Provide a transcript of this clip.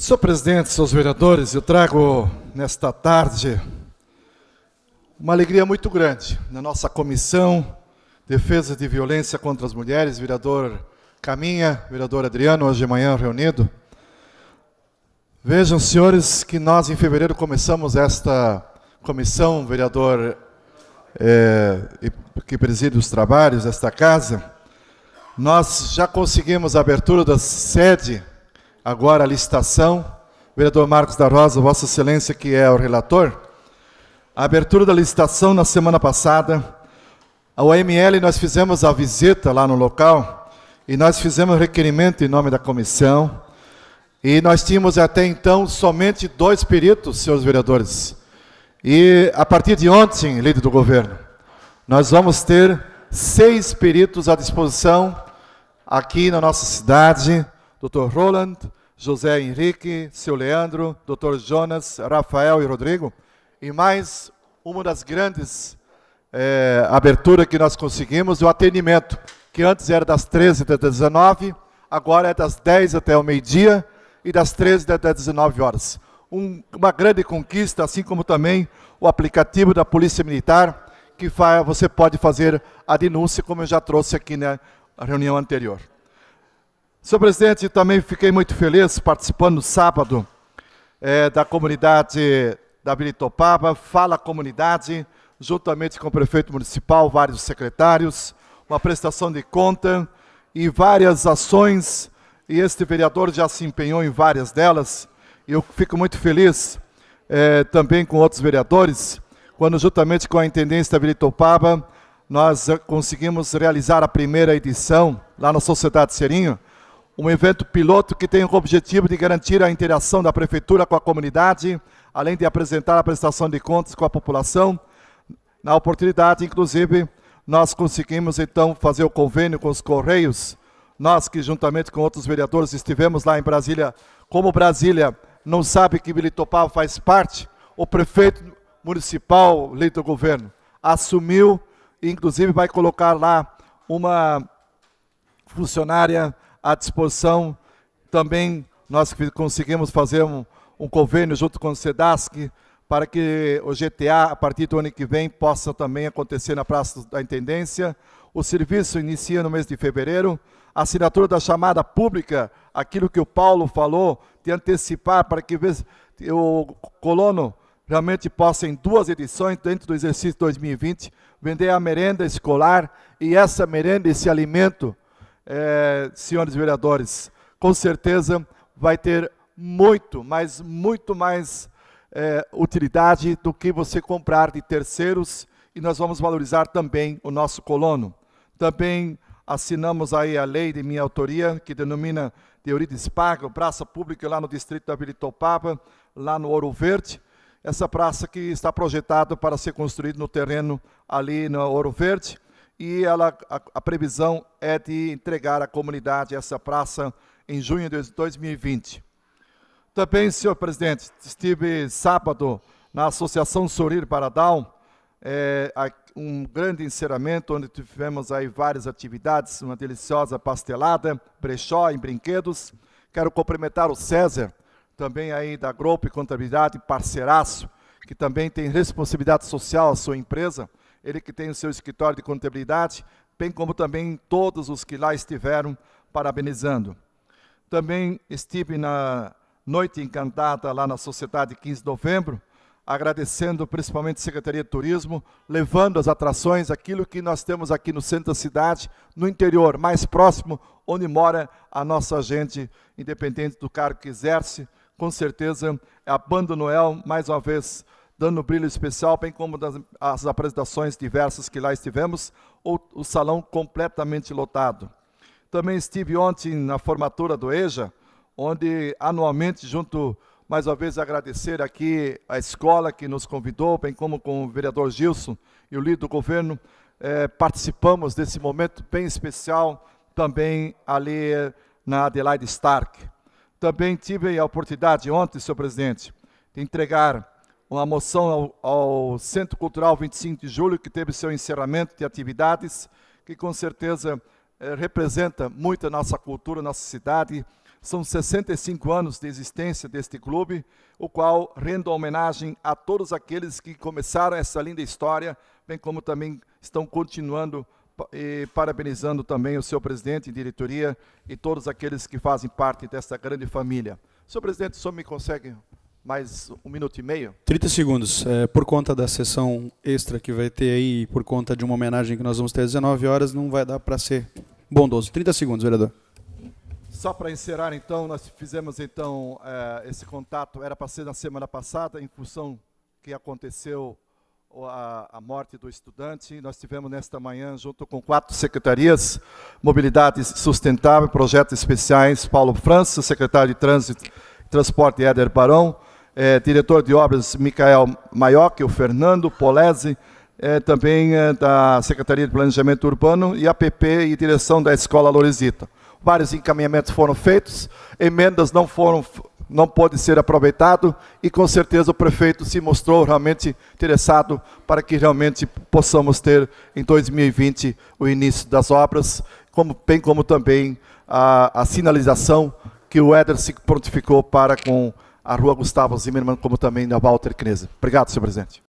Senhor presidente, seus vereadores, eu trago nesta tarde uma alegria muito grande na nossa comissão Defesa de Violência contra as Mulheres, vereador Caminha, vereador Adriano, hoje de manhã reunido. Vejam, senhores, que nós em fevereiro começamos esta comissão, vereador é, que preside os trabalhos desta casa. Nós já conseguimos a abertura da sede agora a licitação. Vereador Marcos da Rosa, Vossa Excelência, que é o relator. A abertura da licitação na semana passada. A OML, nós fizemos a visita lá no local e nós fizemos requerimento em nome da comissão. E nós tínhamos até então somente dois peritos, senhores vereadores. E a partir de ontem, líder do governo, nós vamos ter seis peritos à disposição aqui na nossa cidade Dr. Roland, José Henrique, seu Leandro, Dr. Jonas, Rafael e Rodrigo. E mais uma das grandes é, aberturas que nós conseguimos, o atendimento, que antes era das 13 até 19, agora é das 10 até o meio-dia e das 13 até 19 horas. Um, uma grande conquista, assim como também o aplicativo da Polícia Militar, que fa, você pode fazer a denúncia, como eu já trouxe aqui na reunião anterior. Senhor presidente, também fiquei muito feliz participando no sábado é, da comunidade da Viritopaba, Fala Comunidade, juntamente com o prefeito municipal, vários secretários, uma prestação de conta e várias ações, e este vereador já se empenhou em várias delas, e eu fico muito feliz é, também com outros vereadores, quando juntamente com a Intendência da Viritopaba, nós é, conseguimos realizar a primeira edição lá na Sociedade Serinho, um evento piloto que tem o objetivo de garantir a interação da prefeitura com a comunidade, além de apresentar a prestação de contas com a população. Na oportunidade, inclusive, nós conseguimos então fazer o convênio com os Correios. Nós que juntamente com outros vereadores estivemos lá em Brasília, como Brasília não sabe que Bilitopava faz parte, o prefeito municipal, eleito governo, assumiu, inclusive vai colocar lá uma funcionária à disposição. Também nós conseguimos fazer um, um convênio junto com o SEDASC para que o GTA, a partir do ano que vem, possa também acontecer na Praça da Intendência. O serviço inicia no mês de fevereiro. A assinatura da chamada pública, aquilo que o Paulo falou, de antecipar para que o colono realmente possa, em duas edições, dentro do exercício 2020, vender a merenda escolar e essa merenda, esse alimento, é, senhores vereadores, com certeza vai ter muito, mas muito mais é, utilidade do que você comprar de terceiros e nós vamos valorizar também o nosso colono. Também assinamos aí a lei de minha autoria, que denomina de Eurides Pago, praça pública lá no distrito da Vila lá no Ouro Verde. Essa praça que está projetada para ser construída no terreno ali no Ouro Verde e ela, a, a previsão é de entregar à comunidade essa praça em junho de 2020. Também, senhor presidente, estive sábado na Associação Sorrir para Down, é, um grande encerramento, onde tivemos aí várias atividades, uma deliciosa pastelada, brechó em brinquedos. Quero cumprimentar o César, também aí da Grupo e Contabilidade, parceiraço, que também tem responsabilidade social à sua empresa ele que tem o seu escritório de contabilidade, bem como também todos os que lá estiveram parabenizando. Também estive na Noite Encantada lá na Sociedade 15 de Novembro, agradecendo principalmente a Secretaria de Turismo, levando as atrações, aquilo que nós temos aqui no centro da cidade, no interior, mais próximo, onde mora a nossa gente, independente do cargo que exerce. Com certeza, é a Banda Noel, mais uma vez, dando um brilho especial, bem como das, as apresentações diversas que lá estivemos, ou o salão completamente lotado. Também estive ontem na formatura do EJA, onde anualmente, junto mais uma vez agradecer aqui a escola que nos convidou, bem como com o vereador Gilson e o líder do governo, eh, participamos desse momento bem especial também ali eh, na Adelaide Stark. Também tive a oportunidade ontem, senhor presidente, de entregar uma moção ao, ao, Centro Cultural 25 de Julho, que teve seu encerramento de atividades, que com certeza é, representa muito a nossa cultura, a nossa cidade. São 65 anos de existência deste clube, o qual rendo homenagem a todos aqueles que começaram essa linda história, bem como também estão continuando e parabenizando também o seu presidente, diretoria e todos aqueles que fazem parte desta grande família. Senhor presidente, o senhor me consegue mais um minuto e meio? 30 segundos. É, por conta da sessão extra que vai ter aí, por conta de uma homenagem que nós vamos ter às 19 horas, não vai dar para ser bondoso. 30 segundos, vereador. Só para encerrar, então, nós fizemos então é, esse contato, era para ser na semana passada, em função que aconteceu a, a, morte do estudante. Nós tivemos nesta manhã, junto com quatro secretarias, Mobilidade Sustentável, Projetos Especiais, Paulo França, secretário de Trânsito, Transporte, Éder Barão, é, diretor de obras Micael Maiocchi, o Fernando Polese, é, também é, da Secretaria de Planejamento Urbano e APP e direção da Escola Loresita. Vários encaminhamentos foram feitos, emendas não foram não pôde ser aproveitado e com certeza o prefeito se mostrou realmente interessado para que realmente possamos ter em 2020 o início das obras, como, bem como também a, a sinalização que o Éder se prontificou para com à Rua Gustavo Zimmermann, como também na Walter Knese. Obrigado, senhor Presidente.